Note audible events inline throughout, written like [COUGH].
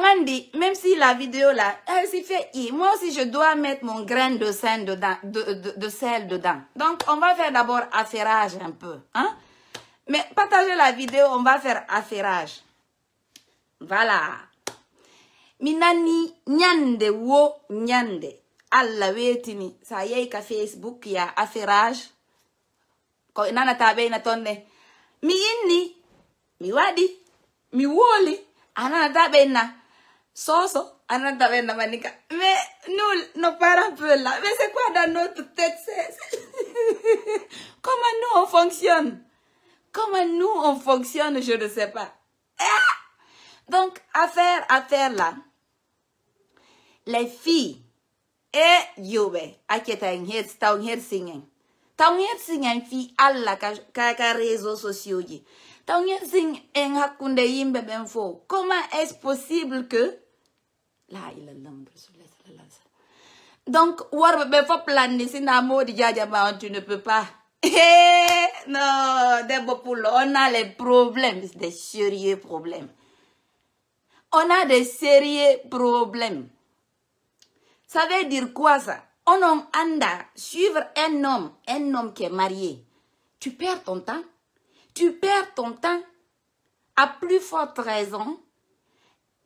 on dit, même si la vidéo là, elle s'y fait moi aussi je dois mettre mon grain de sel dedans. De, de, sel dedans. Donc on va faire d'abord affairage un peu. Hein? Mais partagez la vidéo, on va faire affairage. Voilà. Minani nyande wo nyande. Allah wetini. y est est Facebook ya affairage. Ko nana tabe na tonne. Mi inni. Mi wadi. Mi woli. Anana tabe na. Soso, la Manika. Mais nous, nos parents peuvent là. Mais c'est quoi dans notre tête [LAUGHS] c'est, Comment nous on fonctionne Comment nous on fonctionne, je ne sais pas. Eh! Donc, affaire, affaire là. Les filles. et eh, qui Eh, en t'as inghet, taunghet singing zing fi alla ka, ka, ka rezo sosyo ye. zing en hakunde yimbe ben fo. Comment est-ce possible que... La ila lambre Donc, warbe plan fo planer, si na modi jajama, tu ne peux pas. [LAUGHS] Hey, non, Debopoulo, on a les problèmes, des sérieux problèmes. On a des sérieux problèmes. Ça veut dire quoi ça un homme suivre un homme, un homme qui est marié, tu perds ton temps. Tu perds ton temps. À plus forte raison,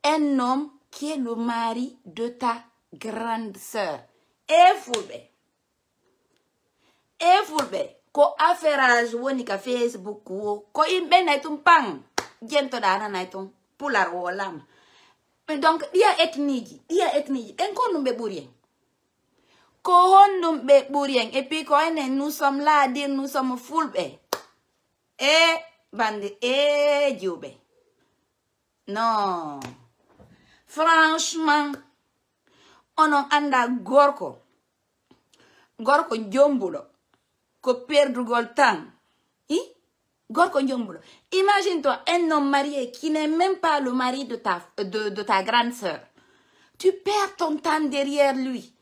un homme qui est le mari de ta grande sœur. Et vous ben. Et vous ben. Ko affaire wonika Facebook ko imbe na dana na tum pular vous Donc dia a dia Enko numbe ko et e nous sommes là dire nous sommes fulɓe e bande e Diobe. non franchement on onon anda gorko gorko jombuɗo ko gol tan i gorko temps. imagine toi un homme marié qui n'est même pas le mari de ta, de, de ta grande sœur tu perds ton temps derrière lui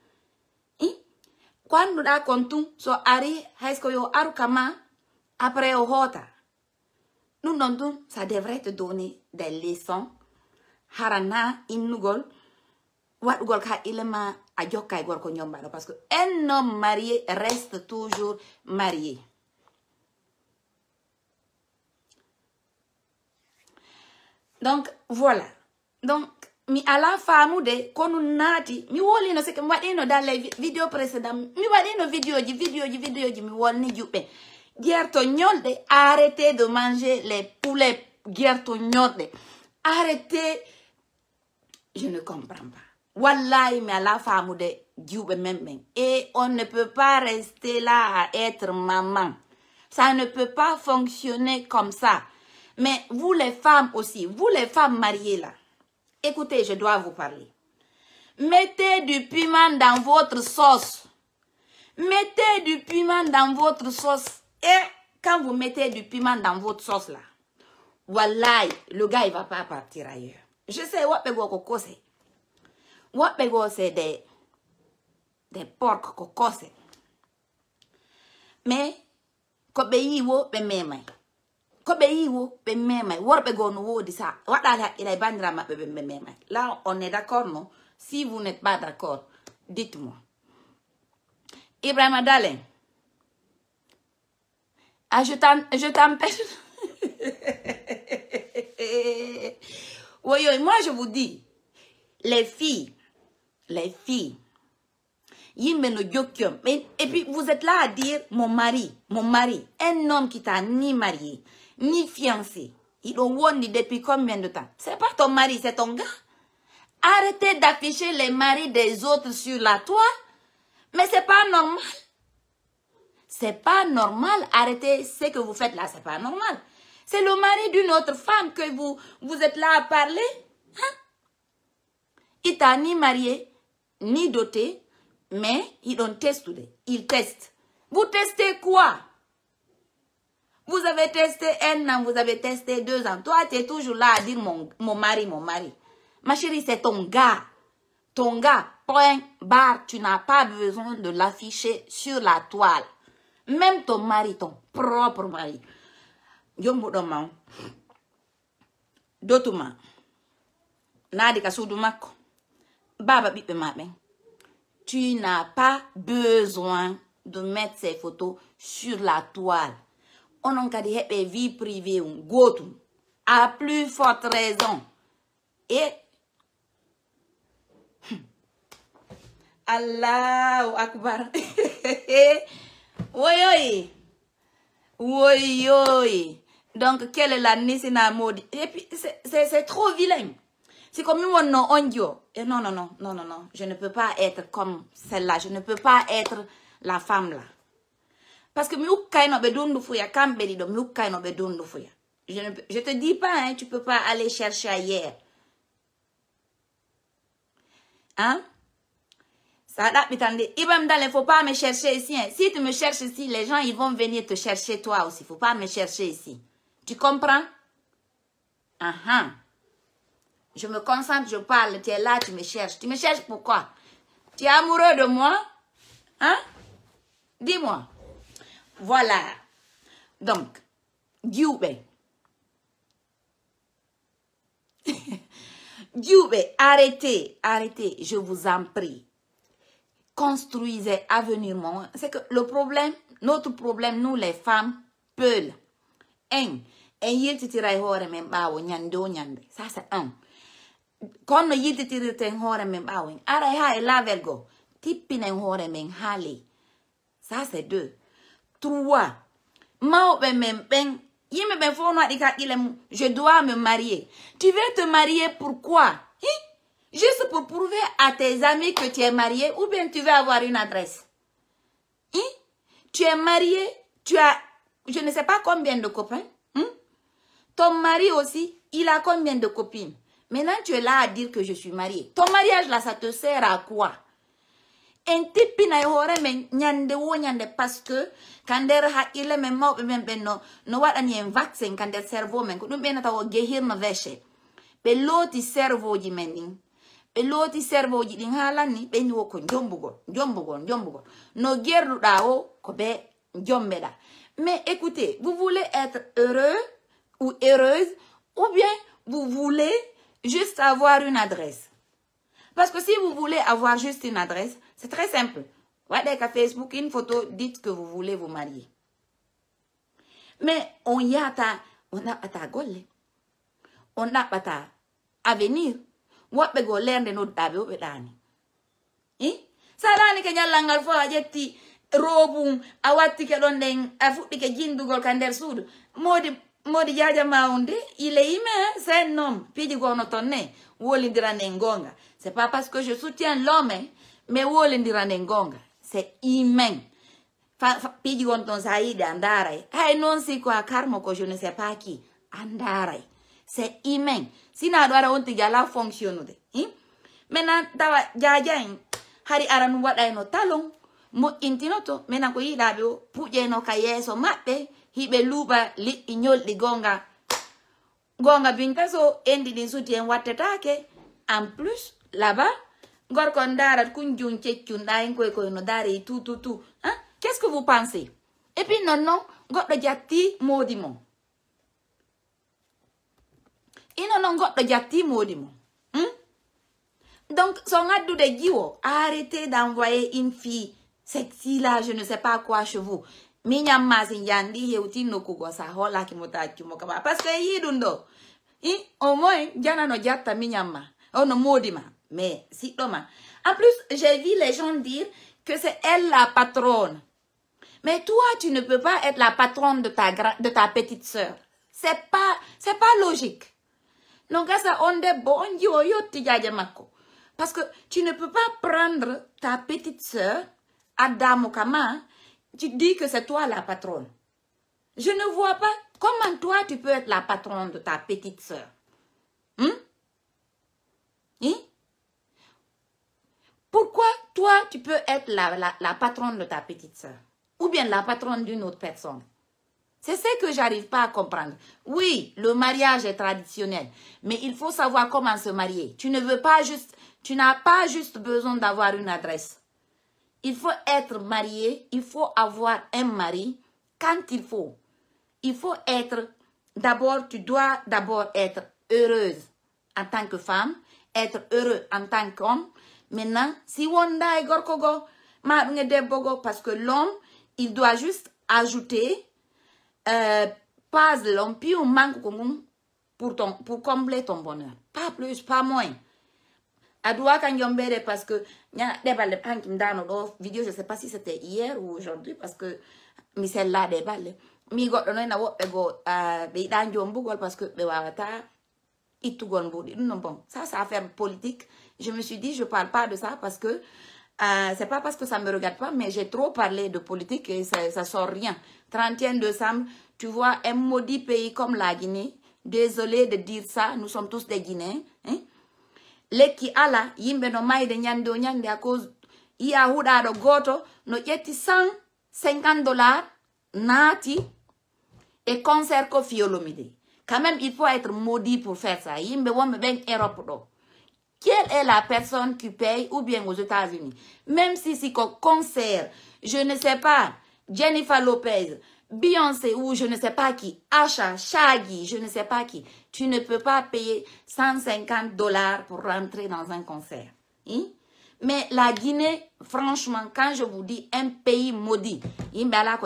quand nous contum sur ari aru après au hota nous non ça devrait te donner des leçons harana inugol, ka Nous a parce que homme marié reste toujours marié donc voilà donc mi ala de konu nati mi wolino sike mi dans les vidéos précédentes, je mi no vidéo ji vidéo ji vidéo ji mi wolni juɓɓe guerto de arrêtez de manger les poulets guerto de je ne comprends pas wallahi mi ala de de même même et on ne peut pas rester là à être maman ça ne peut pas fonctionner comme ça mais vous les femmes aussi vous les femmes mariées là Écoutez, je dois vous parler. Mettez du piment dans votre sauce. Mettez du piment dans votre sauce. Et quand vous mettez du piment dans votre sauce là, voilà, le gars il va pas partir ailleurs. Je sais, wapego avez c'est. Wapego c'est des, des porcs koko c'est. Mais, Là on est d'accord, non si vous n'êtes pas d'accord, dites moi Ibrahim dalen ah, je t'en je t'empêche [LAUGHS] moi je vous dis les filles les filles et puis vous êtes là à dire mon mari mon mari un homme qui t'a ni marié ni fiancé. Ils ont dit depuis combien de temps C'est pas ton mari, c'est ton gars. Arrêtez d'afficher les maris des autres sur la toile. Mais c'est pas normal. C'est pas normal. Arrêtez ce que vous faites là, c'est pas normal. C'est le mari d'une autre femme que vous, vous êtes là à parler. Hein? Il t'a ni marié, ni doté, mais il ont Il teste. Vous testez quoi vous avez testé un an, vous avez testé deux ans. Toi, tu es toujours là à dire mon, mari, mon mari. Ma chérie, c'est ton gars. Ton gars, point barre, tu n'as pas besoin de l'afficher sur la toile. Même ton mari, ton propre mari. Baba Tu n'as pas besoin de mettre ces photos sur la toile. On onon kadi de vie privée, un gotum à plus forte raison Et [LAUGHS] allahu akbar woyoyi [LAUGHS] woyoyi donc quelle est la Nissina modi et puis c'est trop vilain c'est comme mon nom ondio et non non non non non non je ne peux pas être comme celle-là je ne peux pas être la femme là parce que Je ne te dis pas, hein, tu peux pas aller chercher ailleurs. Hein? Ça Ibam il faut pas me chercher ici. Hein. Si tu me cherches ici, les gens, ils vont venir te chercher toi aussi. Il ne faut pas me chercher ici. Tu comprends? Uh-huh. Je me concentre, je parle. Tu es là, tu me cherches. Tu me cherches pourquoi? Tu es amoureux de moi? Hein? Dis-moi. Voilà. Donc, Dioube. Juve, [LAUGHS] arrêtez, arrêtez, je vous en prie. Construisez mon. C'est que le problème, notre problème, nous les femmes, peul. Un. Hein. Bah, Ça, c'est un. Quand nous yiltitiri ten hore men bawen. Ara ha lavel go. Tippinen hore men hali. Ça, c'est deux. 3. Ben, je dois me marier. Tu veux te marier pourquoi Juste pour prouver à tes amis que tu es marié ou bien tu veux avoir une adresse. Tu es marié, tu as je ne sais pas combien de copains. Ton mari aussi, il a combien de copines Maintenant, tu es là à dire que je suis mariée. Ton mariage, là, ça te sert à quoi en tippina e hoore men nyande wo nyande parce que ka nder haqqille men mawɓe men ɓen no no waɗani en vaccin quand nder cerveau men ko ɗum ɓenata wo gehirno veche be loti cerveau ji men ɗin ɓe cerveau ji ɗin ha lanni ɓeni wo ko jombugol jombugol jombugol no da o ko be njombeda mais écoutez vous voulez être heureux ou heureuse ou bien vous voulez juste avoir une adresse parce que si vous voulez avoir juste une adresse c'est très simple. Regardez ben, qu'à Facebook, une photo, dites que vous voulez vous marier. Mais on y a ta, on a ta golle. Hein. On a pas ta avenir. Wape ben, go lende no dabe ope oh, ben, dani. Eh? Hein? Sarani ke nyalangal fo ajeti robum awatti ke don den afutti ke jindugol kander sud. Modi modi jaja maunde ile ime hein. c'est un homme. Pidi go no tonne. Wolindira nengonga. C'est pas parce que je soutiens l'homme, mewole ndira nengonga se imen pijigon ton saide andarai hai non siko a karmokojone se paki andarai se imen sina adwara onti jala fonctionude hm? mena tawa jajain hari aranu wadaino talon moƴƴintinoto mena ko yiɗaɓe o puƴeno ka yeeso maɓɓe hiɓe luuɓa liɗɗi ñolɗi gonga gonga bintaso endi ɗin suti en wattetake en plus laba gorko ndarat kunjun ceccun ɗayin koy koyno daari tout tout tout hein qu'est ce que vous pensez et puis non non goɗɗo jatti moodi mo ino non goɗɗo jatti moodi mo hmm? donc adou de jiwo arrêter d'envoyer une fille sexy là je ne sais pas quoi chez vous miñam masin yandi hewti nokkugo sa holakimo taccimo kaba par ce que e yiɗum ɗo i au moins janano jatta miñam ma ono ma mais si Thomas. En plus, j'ai vu les gens dire que c'est elle la patronne. Mais toi, tu ne peux pas être la patronne de ta, de ta petite soeur. C'est pas, pas logique. Parce que tu ne peux pas prendre ta petite sœur, Adam hein. tu dis que c'est toi la patronne. Je ne vois pas comment toi tu peux être la patronne de ta petite soeur? Hein? Hein? Pourquoi toi, tu peux être la, patronne de ta petite soeur ou bien la patronne d'une autre personne C'est ce que j'arrive pas à comprendre. Oui, le mariage est traditionnel, mais il faut savoir comment se marier. Tu ne veux pas juste, tu n'as pas juste besoin d'avoir une adresse. Il faut être marié, il faut avoir un mari quand il faut. Il faut être, d'abord, tu dois d'abord être heureuse en tant que femme, être heureux en tant qu'homme, Maintenant, si Wanda et Gorkogo, Debogo, parce que l'homme, il doit juste ajouter euh, pas l'ompi ou manque pour, ton, pour combler ton bonheur. Pas plus, pas moins. Adoua Kanyombere, parce que vidéo, je sais pas si c'était hier ou aujourd'hui, parce que mais celle-là des balles. Mais euh, parce que non ça, c'est affaire politique. Je me suis dit, je ne parle pas de ça parce que euh, c'est pas parce que ça ne me regarde pas, mais j'ai trop parlé de politique et ça, ne sort rien. 31 décembre, tu vois, un maudit pays comme la Guinée, désolé de dire ça, nous sommes tous des Guinéens. Hein? qui ala yimɓe no mayde ñande de ñande à cause iya huɗaɗo goto no a 150 dollars nati et concert ko fiyolomide quand même il faut être maudit pour faire ça yimɓe wonɓe ɓen europe quelle est la personne qui paye ou bien aux États-Unis Même si c'est un concert, je ne sais pas, Jennifer Lopez, Beyoncé ou je ne sais pas qui, Asha, Shaggy, je ne sais pas qui, tu ne peux pas payer 150 dollars pour rentrer dans un concert. Hein? Mais la Guinée, franchement, quand je vous dis un pays maudit, il hein?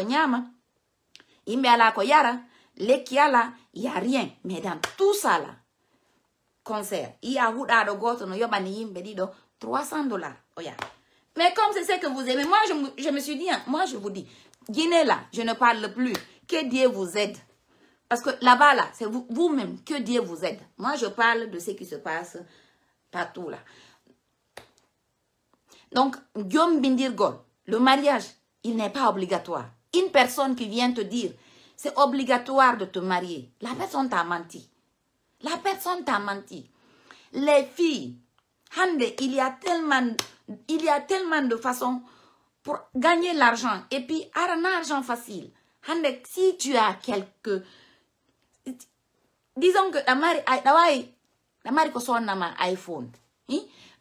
hein? y a rien. Mais dans tout ça là, concert goto no 300 dollars mais comme c'est ce que vous aimez moi je, me suis dit hein, moi je vous dis Guinée là je ne parle plus que Dieu vous aide parce que là-bas là c'est vous-même que Dieu vous aide moi je parle de ce qui se passe partout là donc Guillaume le mariage il n'est pas obligatoire une personne qui vient te dire c'est obligatoire de te marier la personne t'a menti la personne t'a menti. Les filles, il y a tellement, il y a tellement de façons pour gagner l'argent. Et puis, un argent facile. si tu as quelque... Disons que la mari qui a un iPhone,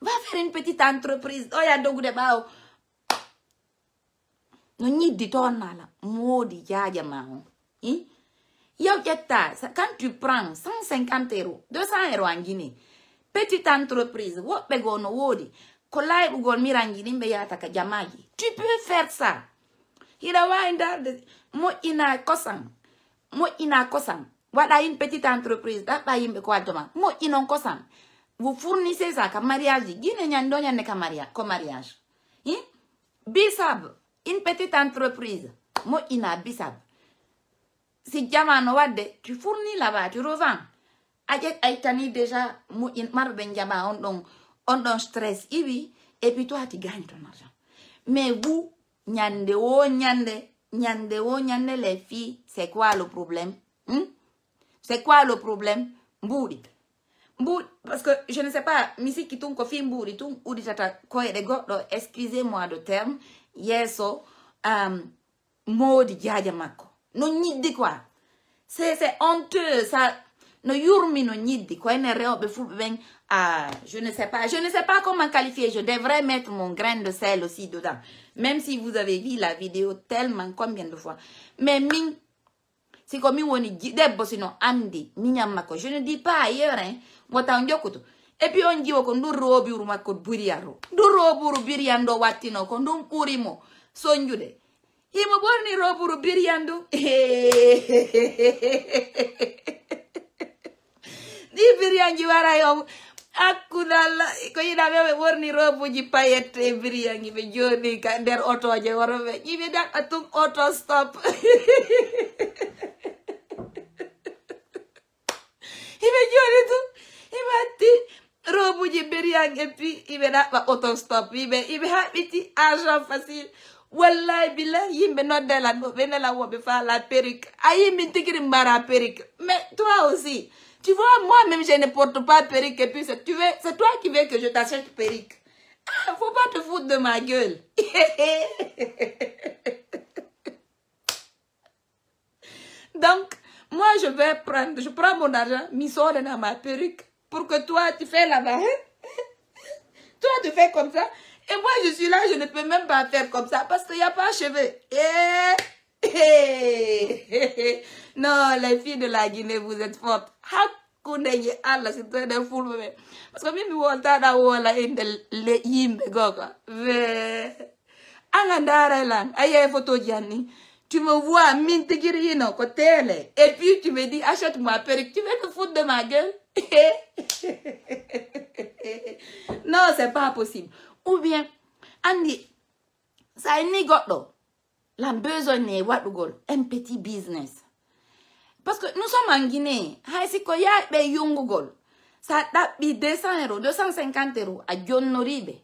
va faire une petite entreprise. Oh, il y a de Nous n'y dit on a la mode, il yow yetta quand tu prends 150 euros 200 euros en guinée petite entreprise woɓɓe gono woodi ko layɓugol miranginin ɓe yata ka jamaji tu peux faire ça hiɗa wawi mo ina kosan ina kosan wada une petite entreprise yimbe kwa ko mo moƴƴinon kosan vous fournissez ça comme mariage guinée nyan ñan ɗo ka mariage hein mariage bisab une petite entreprise moƴƴina bisab si jamano wadde tu fournis là-bas tu revends ay tani déjà mo déjà moƴƴin ben jaba on don, on don stress ibi et puis toi tu gagnes ton argent mais vous nyande wo ñande nyande wo ñande les filles c'est quoi le problème hmm? c'est quoi le problème hm? mbuuɗi mbuuɗi parce que je ne sais pas mi sikki tun ko fi mbuuɗi tun uɗitata koyɗe goddo excusez moi de terme yeeso um, moodi jaaja no quoi c'est c'est honteux ça no yurmi no ñiddi Quoi, rewɓe fuu ben. ben. ah je ne sais pas je ne sais pas comment qualifier je devrais mettre mon grain de sel aussi dedans même si vous avez vu la vidéo tellement combien de fois mais min comme on dit debbo sino andi miñam je ne dis pas ailleurs hein Wata on et puis on dit ko ndun rooburu makko buriaro ndun rooburu biriyan watino wattino ko Imo borni roburu biryandu. [LAUGHS] Di biryangi wara yong. Aku dala ko yida be worni robu ji payet biryangi be jodi ka der auto aje woro be. Ibe da atum auto stop. [LAUGHS] Ibe jodi tu. Ibe ati robu ji biryangi pi ibe da ba auto stop. Ibe ibe ha biti agent facile. wallahi billahi a noddela ɓe je woɓe fa la perruque a perruque mais toi aussi tu vois moi même je ne porte pas perruque et puis c'est tu veux c'est toi qui veux que je t'achète perruque ah, faut pas te foutre de ma gueule [LAUGHS] donc moi je vais prendre je prends mon argent sors dans ma perruque pour que toi tu fais la bas [LAUGHS] toi tu fais comme ça et moi, je suis là, je ne peux même pas faire comme ça parce qu'il n'y a pas achevé. Eh, eh, eh, non, les filles de la Guinée, vous êtes fortes. là, ala là. parce que moi, là, le là. là, photo tu me vois mintigiri côté elle, et puis tu me dis achète moi perruque tu veux me foutre de ma gueule [LAUGHS] non c'est pas possible Ou byen, an di, sa en ni got do, lan bezon ni wat ou gol, en peti biznes. Paske nou som an gine, hay si ko yay pe yon ou gol, sa dat bi de san ro, de san sen kante ro, ajon nori be.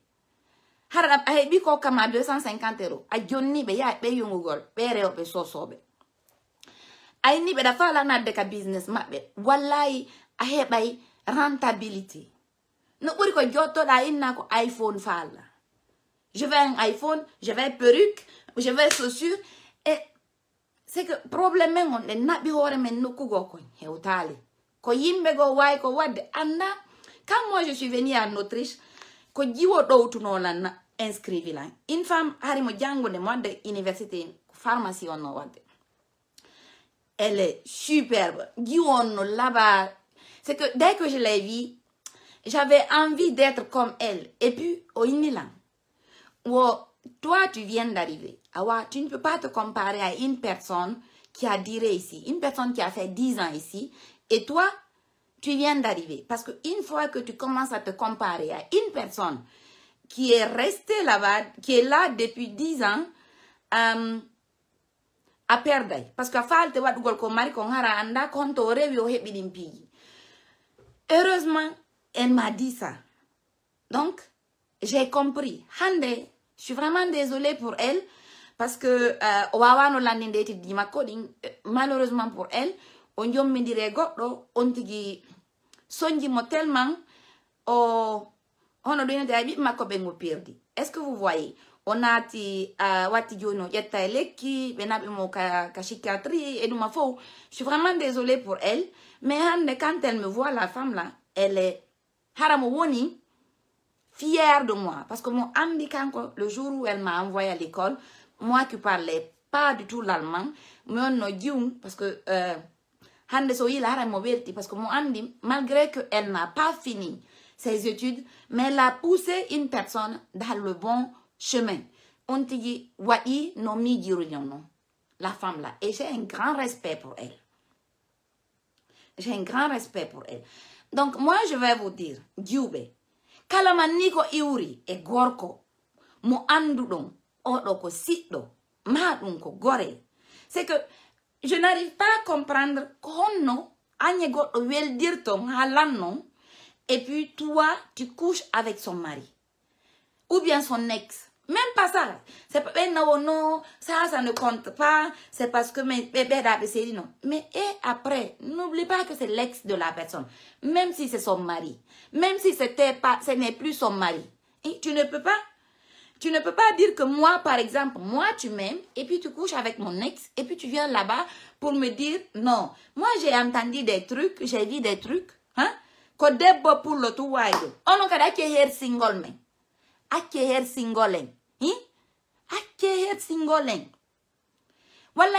Harap hay bi ko kama de san sen kante ro, ajon ni be, yay pe yon ou gol, pere yo pe so so be. Hay ni be, da fa lan ade ka biznes mat be, wala yi, hay bay, rentabiliti. iphone je vais un iphone je vais perruque je vais chaussures. Et c'est que le problème on que je hoore men nokkugo kon hewtaali ko me go quand moi je suis venue en autriche ko jiwo une femme harimo université pharmacie on elle est superbe c'est que dès que je l'ai vue, j'avais envie d'être comme elle. Et puis, au Ou, toi, tu viens d'arriver. Tu ne peux pas te comparer à une personne qui a duré ici, une personne qui a fait 10 ans ici, et toi, tu viens d'arriver. Parce qu'une fois que tu commences à te comparer à une personne qui est restée là-bas, qui est là depuis 10 ans, euh, a Parce que a falte ko mari konto rewi o heureusement elle m'a dit ça. Donc, j'ai compris. Hande, je suis vraiment désolée pour elle parce que euh, wawa no landinde ti coding euh, malheureusement pour elle on yommidire goɗɗo on tigi sonji mo tellement o hono ɗoynote a ɓiɓɓe makko copine mo perdi est ce que vous voyez On a watti joni o ƴetta e lekki ɓe naɓe mo ka, ka et nous m'a faux. je suis vraiment désolée pour elle mais hande quand elle me voit la femme là elle est haramo woni fière de moi parce que mon handicap le jour où elle m'a envoyé à l'école moi qui parlais pas du tout l'allemand mais parce que euh, hande so parce que mon malgré que elle n'a pas fini ses études mais elle a poussé une personne dans le bon chemin on dit la femme là et j'ai un grand respect pour elle j'ai un grand respect pour elle donc, moi, je vais vous dire, Diube, kala maniko iuri e gorko, mo anduɗon oɗo ko siɗɗo, maɗum ko gore. C'est que je n'arrive pas à comprendre honno Agne goɗɗo weldirton ha non et puis toi, tu couches avec son mari, ou bien son ex, même pas ça. C'est pas, eh, non, non, ça, ça ne compte pas. C'est parce que mes bébés non. Mais et eh, après, n'oublie pas que c'est l'ex de la personne. Même si c'est son mari. Même si c'était pas, ce n'est plus son mari. Et tu ne peux pas. Tu ne peux pas dire que moi, par exemple, moi, tu m'aimes, et puis tu couches avec mon ex, et puis tu viens là-bas pour me dire non. Moi, j'ai entendu des trucs, j'ai dit des trucs, hein? début, pour le tout, On a qu'à single, mais akeher singoleng i akehel singoleng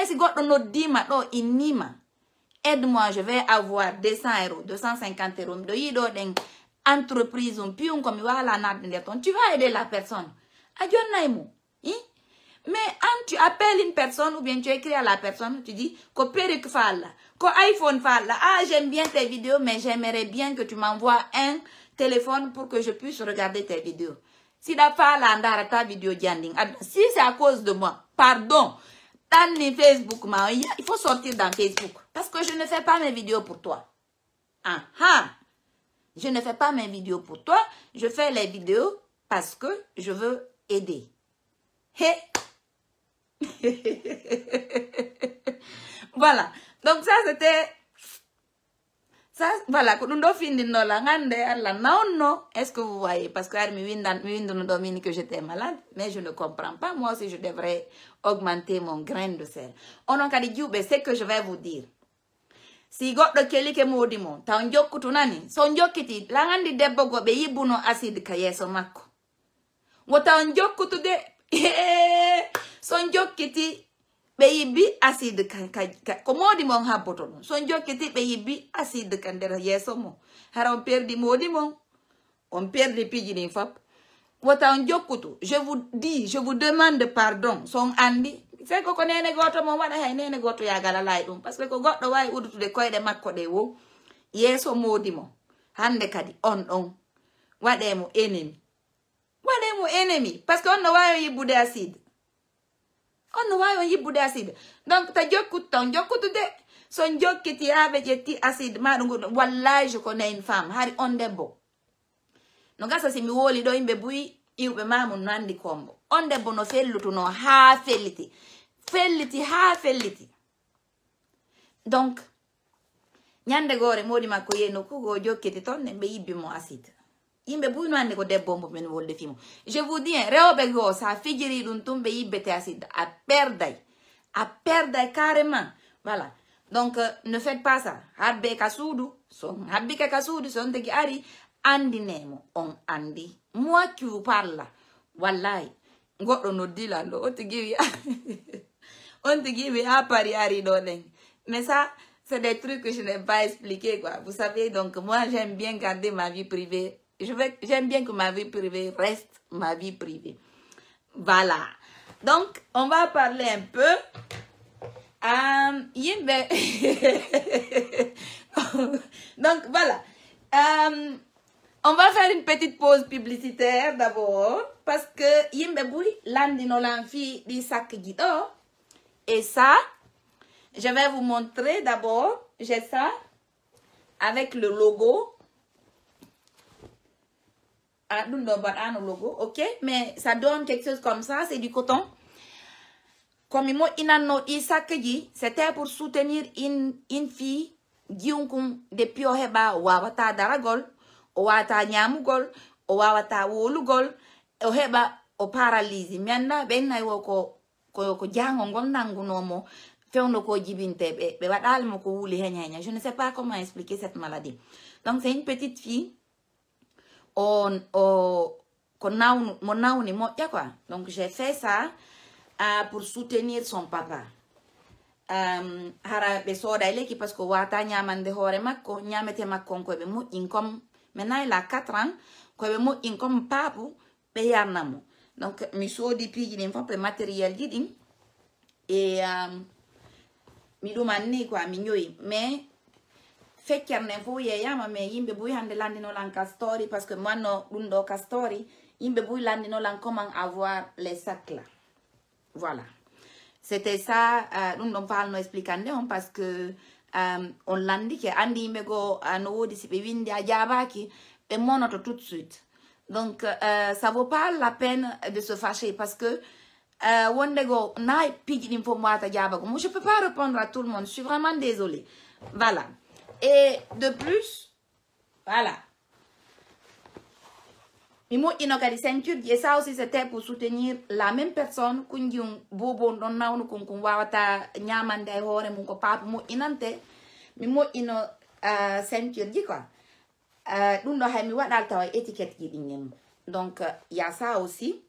si goɗɗo Dima do inima? aide moi je vais avoir 200 euros, 250 euros den entreprise on pium comme wala na tu vas aider la personne a mais quand tu appelles une personne ou bien tu écris à la personne tu dis ko falla ko iphone falla ah j'aime bien tes vidéos mais j'aimerais bien que tu m'envoies un téléphone pour que je puisse regarder tes vidéos si c'est à cause de moi pardon dans facebook il faut sortir dans facebook parce que je ne fais pas mes vidéos pour toi ah, ah. je ne fais pas mes vidéos pour toi je fais les vidéos parce que je veux aider [LAUGHS] voilà donc ça c'était ça voilà ko ɗum la findinnola hande non, non, est ce que vous voyez Parce que mi windan mi winduno que j'étais malade mais je ne comprends pas moi aussi je devrais augmenter mon grain de sel On onon kadi juuɓe c'est que je vais vous dire si goɗɗo kelike Modimo, tan taw nani so jokkiti la ngandi debbo go ɓe yibbuno acide ka yeeso makko ngo taw de [LAUGHS] so jokkiti ɓe yibbi acide kan ko modi mon habboto ɗum son jokketi ɓe yibbi acide kan nder yeeso mon hara on perdi modi mon on perdi piji ɗin fop wota on jokkutu je vous dis je vous demande pardon son andi sey koko nene goto mon waɗa hay nene goto yagalalay ɗum par ce que ko goɗɗo wawi udutude koyɗe makko ɗe wo yeeso modi mon hande kadi on ɗon waɗemo enemi waɗemo enemi par ce que on no wawi yibbude acide on no wawi on yibbude acide donc ta jokkude taw jokkutude so jokkiti a ɓe ƴetti acide maɗo ngu wallay je ko nayin femme hari on debbo no gasa simi woli ɗo yimɓe buyi iwɓe mamu nandi kombo on debbo no fellutuno ha felliti felliti ha felliti donc ñande gore moɗi makko yeno kugo jokkiti toon ne ɓe yibbimo acide ko debbo je vous dis en rewɓe sa so a fijiri ɗum tum a perday a perday carrément voilà donc euh, ne faites pas ça habbe ka suudu so habbike ka suudu son on tigi ari andinemo on andi moi qui vous parle là wallahi goɗɗo noddilan ɗo o tigi on te give à pari ari donen mais ça c'est des trucs que je n'ai pas expliqué quoi vous savez donc moi j'aime bien garder ma vie privée J'aime bien que ma vie privée reste ma vie privée. Voilà. Donc, on va parler un peu. Euh, [LAUGHS] Donc, voilà. Euh, on va faire une petite pause publicitaire d'abord. Parce que Yimbe l'andino sac guido. Et ça, je vais vous montrer d'abord. J'ai ça avec le logo ah, ah, ok mais ça donne quelque chose comme ça c'est du coton comme moi inano isakaji c'était pour soutenir une une fille giunkum de pioheba wawata daragol wawata nyamugol wawata wolugol oheba o paralyse mi anda ɓe ben nayiwo ko ko ko jango ngol nangunomo fewno ko jibinte be, ɓe waɗalimo ko wuli heña heña je ne sais pas comment expliquer cette maladie donc c'est une petite fille on, on, on a mon ya quoi. Donc, j'ai fait ça euh, pour soutenir son papa. Um, hara leki parce que wata ñamande hoore makko ñamete makko on La moƴƴin income maintenant il a 4 ans koɓe moƴƴin income paapu be yarnamo donc mi soodi piiji ɗin fof pour matériel ji Et, e euh, quoi mi mais ne fuu yama mais yimɓe boyi hande landinolan ka story parce ce que manno ɗum ɗo ka story yimɓe no lan comment avoir les sacs là voilà c'était ça ɗum ɗon falno explicande on parce que euh, on on que andi yimɓe go uh, no si be windi a jaabaki ɓe monoto tout de suite donc euh, ça vaut pas la peine de se fâcher parce que euh, go na pigiɗin fo mo wata moi je peux pas répondre à tout le monde je suis vraiment désolé voilà et de plus, voilà. Mimo ceinture et ça aussi c'était pour soutenir la même personne qu'on dit un bobo non non qu'on qu'on voit ta nyamande hore mon copain mo inante mimo ino euh, ceinture euh, di quoi. Euh nous no hemi wat dal taw étiquette qui dingem. Donc il y a ça aussi.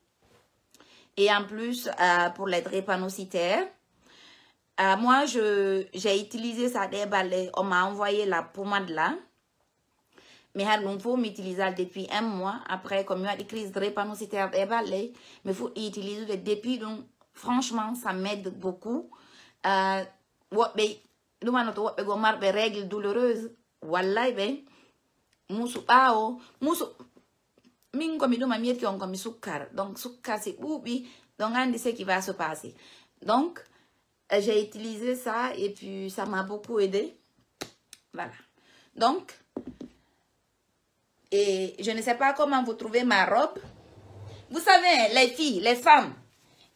Et en plus euh, pour les drépanocytaires euh, moi, j'ai utilisé ça des balais. On m'a envoyé la pommade là. Mais il faut m'utiliser depuis un mois. Après, comme il y a des crises de nous c'était des balais. Mais il faut utiliser depuis. Donc, franchement, ça m'aide beaucoup. Euh, ouais, mais, des règles douloureuses. Wallahi, ben, musu pao, musu, min komi ɗum mi qui on komi sucre. donc sucre, c'est oubi. donc sait ce qui va se passer donc j'ai utilisé ça et puis ça m'a beaucoup aidé. Voilà. Donc, et je ne sais pas comment vous trouvez ma robe. Vous savez, les filles, les femmes,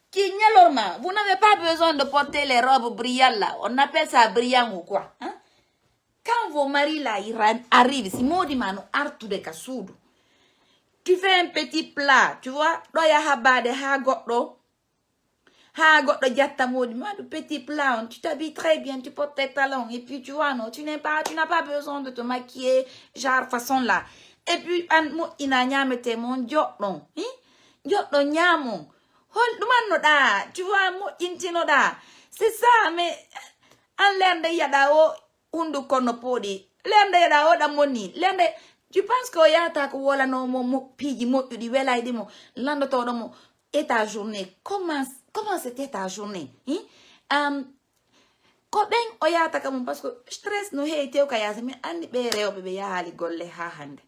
qui vous n'avez pas besoin de porter les robes brillantes là. On appelle ça brillant ou quoi. Hein? Quand vos maris là, iran arrivent, si moi manu artu de kasudu, tu fais un petit plat, tu vois, ha goɗɗo jatta modi ma du petit plan tu t'habilles très bien tu portes tes talons et puis tu vois non tu n'es pas tu n'as pas besoin de te maquiller genre façon là et puis an mo ina nyamete mon joɗɗon i joɗɗo nyamon hol da, tu vois da. c'est ça mais an l'air de o undu konopoli, lende de yadao o moni, monni lernde tu penses que o yahata ko wolanomo mo piiji moƴƴuɗi welayɗi mo landotoɗo mo ta journée commence comment c'était ta journée hein? um, ko ɓen o yahata kamum que stress no heewi tew ka mi andi anndi ɓe rewɓe ɓe yahaali golle hande hannde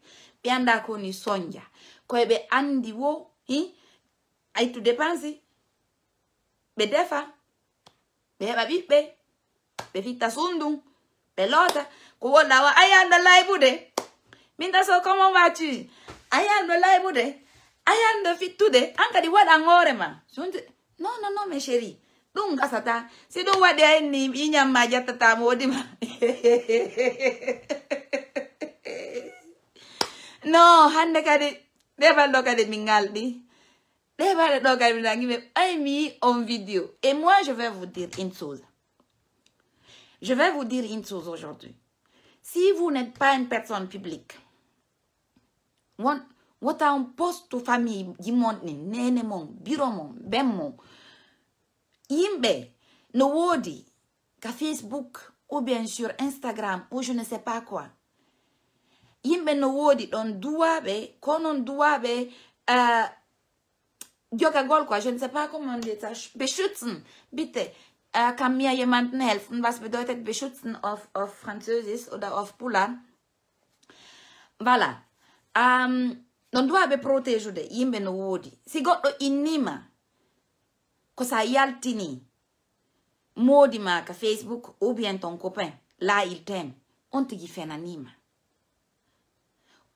anda ko ni sonja ko be andi wo i tu dépense ɓe defa ɓe heɓa ɓiɓɓe ɓe fitta sundu ɓe loota ko wala wa ayanɗo layɓude min taso comment vas-tu ayanɗo layɓude ayanɗo fittude an kadi wala ngore ma non non non mes chéris ça gasata si ɗum waɗi henni à ƴattatama wodima non hande kadi ɗeɓal ɗo kadi de galɗi ɗeɓaɗe ɗo kadi de nangimi on mi mis en vidéo et moi je vais vous dire une chose je vais vous dire une chose aujourd'hui si vous n'êtes pas une personne publique one wota un postu famille ji mon ni nene mon biro mon ben mon yimɓe no woodi ka facebook ou bien sur instagram ou je ne sais pas quoi yimɓe no woodi ɗon duwaɓe konon duwaɓe uh, jogagol quoi je ne sais pas comment on ça beschützen bitte uh, kann mir jemanden ne helfen was bedeutet beschützen auf, auf französisch oder auf pula voilà um, ähm, non doit be protéger de yimbe no wodi si goddo innima ko sa yaltini modi ma ka facebook ou bien ton copain là il t'aime on te gifen anima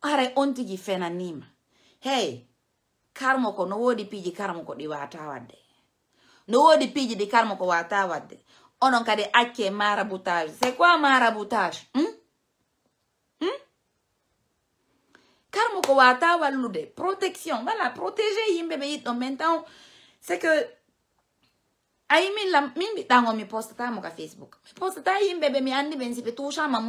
are on te gifen anima hey karma ko no wodi piji karma ko di wata wadde no wodi piji di karma ko wata wadde onon kade acce marabutage c'est quoi marabutage hmm? kar wata walude protection voilà protéger yimbe be maintenant c'est que ayi la min bi tango mi post ta mo facebook poste post ta yimbe be mi andi ben si be toucha ma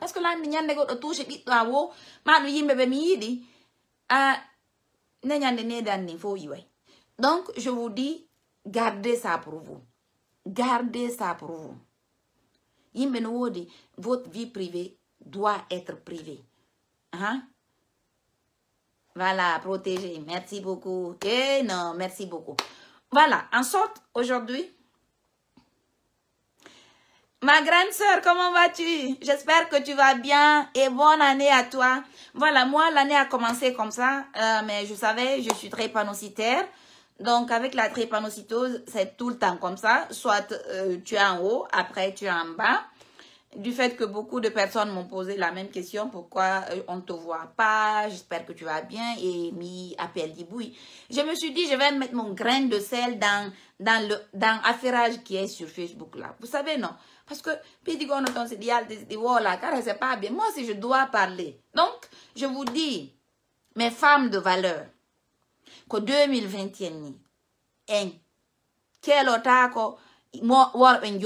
parce que la ni nyande go touche dit ta wo ma no yimbe be mi yidi a ne nyande ne dan ni fo yiwe donc je vous dis gardez ça pour vous gardez ça pour vous yimbe no wodi votre vie privée doit être privée hein voilà, protégé, Merci beaucoup. Eh non, merci beaucoup. Voilà, en sorte, aujourd'hui, Ma grande soeur, comment vas-tu J'espère que tu vas bien et bonne année à toi. Voilà, moi, l'année a commencé comme ça, euh, mais je savais, je suis trépanocytaire. Donc, avec la trépanocytose, c'est tout le temps comme ça. Soit euh, tu es en haut, après tu es en bas du fait que beaucoup de personnes m'ont posé la même question, pourquoi euh, on ne te voit pas, j'espère que tu vas bien, et mi appel d'Ibouille. Je me suis dit, je vais mettre mon grain de sel dans, dans le dans qui est sur Facebook là. Vous savez, non Parce que Pédigon, on s'est dit, voilà, ah, oh, car c'est pas bien. Moi si je dois parler. Donc, je vous dis, mes femmes de valeur, que 2021, un hein, quel otako, moi, ben.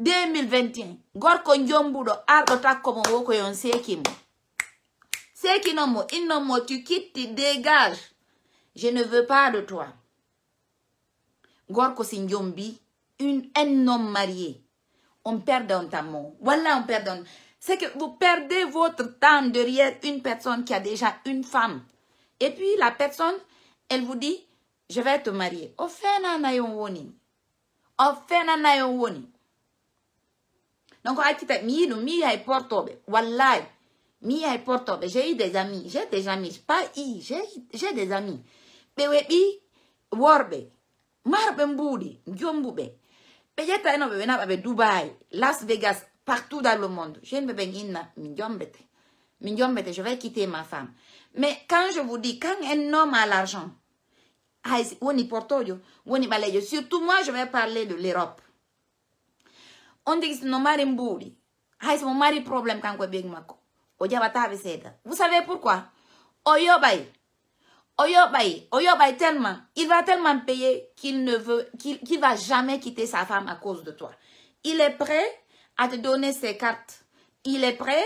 2021 gorko jombuɗo ardo takko mo wo yon seekimo mo innomo tu kitti dégage je ne veux pas de toi gorko si une, un homme marié on perd un tamon voilà on perd un c'est que vous perdez votre temps derrière une personne qui a déjà une femme et puis la personne elle vous dit je vais te marier o fena yon woni o fena nayon woni donc akita mi no mi hay portobe wallahi mi hay portobe j'ai eu des amis j'ai des amis pas i j'ai des amis ɓe weɓi worɓe marɓe mbuuɗi jombuɓe ɓe ƴetta eno ɓe dubai las vegas partout dans le monde jeune ɓe ɓen inna min jombete je vais quitter ma femme mais quand je vous dis quand un homme a l'argent ah, woni portojo woni ɓalejo surtout moi je vais parler de l'europe on dit que c'est un mari Aí C'est mon mari problème quand on oh, Vous savez pourquoi? Oh, oh, tellement. Il va tellement payer qu'il ne veut, qu'il va jamais quitter sa femme à cause de toi. Il est prêt à te donner ses cartes. Il est prêt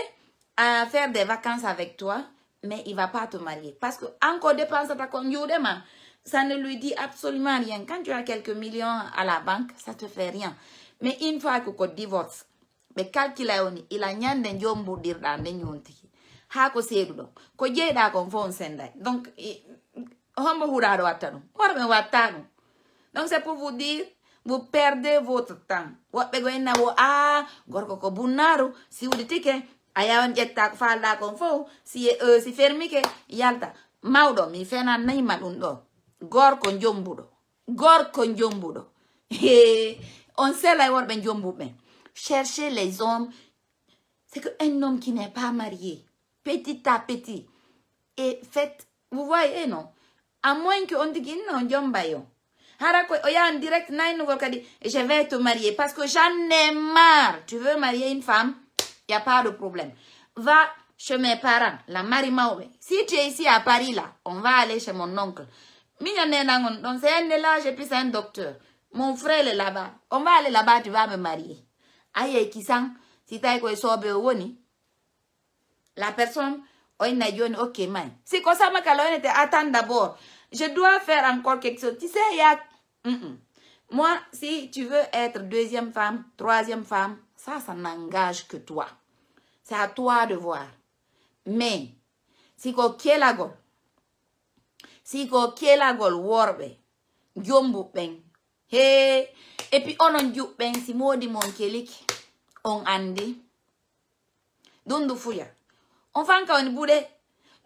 à faire des vacances avec toi, mais il va pas te marier. Parce que encore de ta Demain, ça ne lui dit absolument rien. Quand tu as quelques millions à la banque, ça te fait rien mais une fois ko ko divorce ɓe calcula oni ila ñande vous nde nyonti ha ko seeɗu vous ko jeyɗa ko fon on donc hombo huuraɗo watanu. ɗum watano donc c'est pour vous dire vous perdez votre temps woɓɓe vous wo a ah, gorko ko bunaru, si vous a yawan ko falɗa ko fo si uh, si ke yalta maudom mi fena Un ɗum do gorko jombuɗo gorko [LAUGHS] on sait la ben, ben. Cherchez les hommes. C'est qu'un homme qui n'est pas marié, petit à petit, et faites, vous voyez, non? À moins qu'on dise non, Djombayo. en direct, je vais te marier parce que j'en ai marre. Tu veux marier une femme? Il n'y a pas de problème. Va chez mes parents, la mari ben. Si tu es ici à Paris, là, on va aller chez mon oncle. quatre-vingt-dix-neuf. c'est un là, je puis un docteur. Mon frère est là-bas. On va aller là-bas, tu vas me marier. Aïe, qui sang! si t'as quoi sobe La personne, on a yon, ok, man. Si comme ça, ma calonne était, attends d'abord. Je dois faire encore quelque chose. Tu sais, il y a. Mm, mm. Moi, si tu veux être deuxième femme, troisième femme, ça, ça n'engage que toi. C'est à toi de voir. Mais, si coquille la gol, si coquille la gol, warbe, gyombu peng, et e puis on on dit Ben si dis mon on andi dit, du fuya on fanka on boule.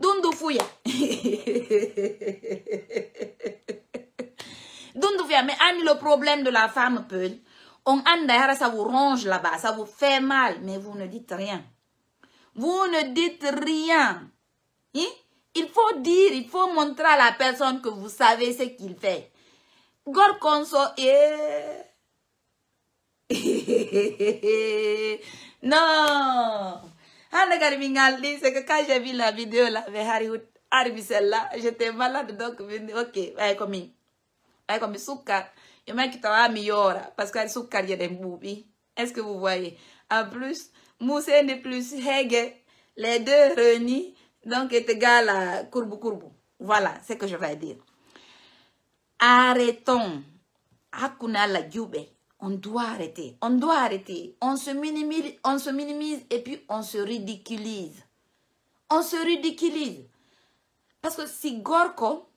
ɗum du fuya [LAUGHS] Dun du mais le problème de la femme peut. on anda dit, ça vous ronge là-bas ça vous fait mal mais vous ne dites rien vous ne dites rien hein? il faut dire il faut montrer à la personne que vous savez ce qu'il fait gorkonso eh non Anne Mingal c'est que quand j'ai vu la vidéo là avec Harry Harry là j'étais malade donc ok elle est vai comme ça. il y un mec qui t'a amélioré parce que sucre il y a des boubis. est-ce que vous voyez en plus n'est plus Hege les deux réunis donc est égal à courbe courbe voilà c'est ce que je vais dire Arrêtons. la On doit arrêter. On doit arrêter. On se minimise, on se minimise et puis on se ridiculise. On se ridiculise. Parce que si Gorko,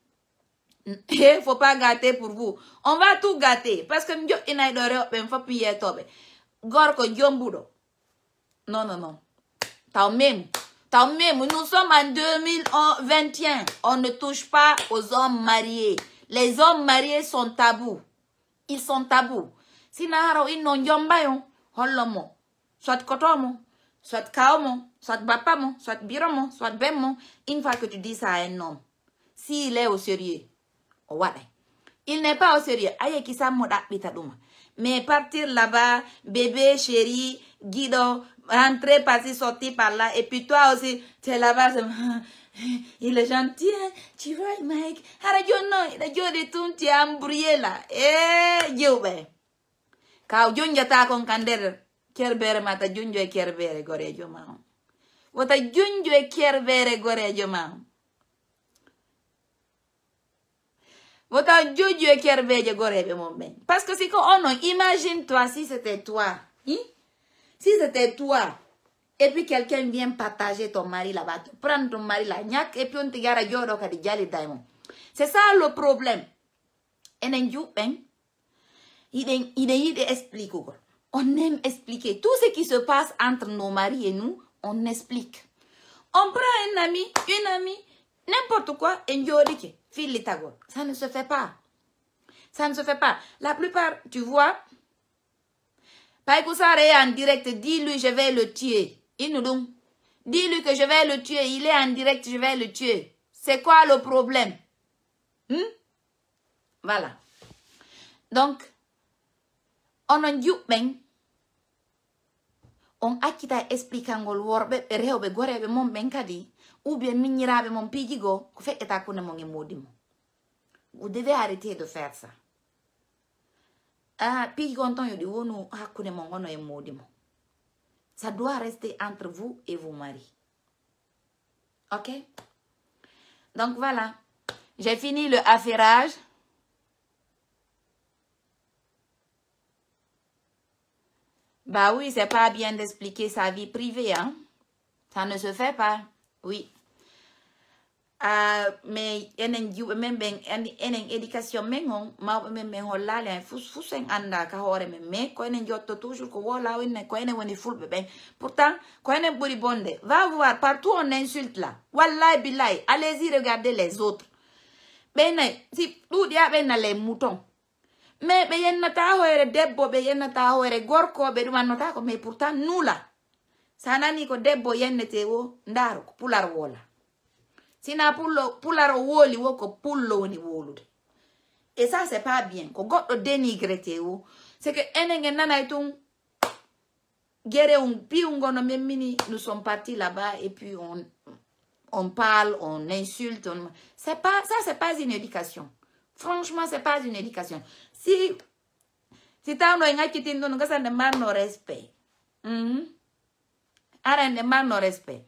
il [LAUGHS] faut pas gâter pour vous. On va tout gâter. Parce que Gorko, Non, non, non. T'as même. T'as même. Nous sommes en 2021. On ne touche pas aux hommes mariés. Les hommes mariés sont tabous. Ils sont tabous. Si in njomba yombayon, Holomo. Soit kotomo. Soit kaomo. Soit bapamo. Soit biromo. Soit bemmo. Une fois que tu dis ça à un homme. S'il est au sérieux. Il n'est pas au sérieux. Aye kisa moda Mais partir là-bas, bébé, chérie, guido, rentrer, passer, sortir par là. Et puis toi aussi, tu es là-bas. [LAUGHS] Il est gentil, hein? tu vois, Mike. Radio non, radio de tout, tu as embrouillé là. Eh, yo, ben. Quand je n'ai pas con candel, kerbere mata junjo e kerbere gore jo ma. Wata junjo e kerbere gore jo ma. Wata junjo e kerbere gore be mon ben. Parce que c'est qu'on oh, imagine toi si c'était toi. Hein? Si c'était toi. et puis quelqu'un vient partager ton mari là-bas, prendre ton mari la gnac, et puis on te gara yoro ka C'est ça le problème. Et ben, il On aime expliquer tout ce qui se passe entre nos maris et nous, on explique. On prend un ami, une amie, n'importe quoi, et yori oh, file Ça ne se fait pas. Ça ne se fait pas. La plupart, tu vois, est en direct, dis-lui, je vais le tuer nous dis-lui que je vais le tuer. Il est en direct, je vais le tuer. C'est quoi le problème hmm? Voilà. Donc, on on ben, on a explicanngol worɓe ben, ben, mon ben, kadi minira mon ko a mon vous devez arrêter de faire ça ah, piiji on a on wonu a mon qu'on a ça doit rester entre vous et vos maris. Ok Donc voilà. J'ai fini le affairage. Bah oui, c'est pas bien d'expliquer sa vie privée, hein. Ça ne se fait pas. Oui. Uh, ah, mais enen jiwɓe men ɓen andi enen éducation men on mawɓe men min en fus en anda ka hore men mais ko enen jotto toujours ko wola wonne ko enen weni fulɓe ben, pourtant ko enen buribonde bonde va voir partout on insulte là wallahi billahi allez y regarder les autres ɓenayi si dia ben na les mouton mais be yennata hore debbo ɓe yennata hore gorko ɓe ɗumannota ko mais pourtant nula sa ni ko debbo yennete wo ndaru ko pular wola sina pullo pularo woli wo ko pullo woni wolude Et ça c'est pas bien ko goɗɗo dénigrete wo. c'est que enen en nanay e tun un piwgono min mini nous sommes partis là-bas et puis on, on parle on insulte on... c'est pas ça c'est pas une éducation franchement c'est pas une éducation si si tawno e ça ne gasande marno respect Ça ne mhm. arande marno respect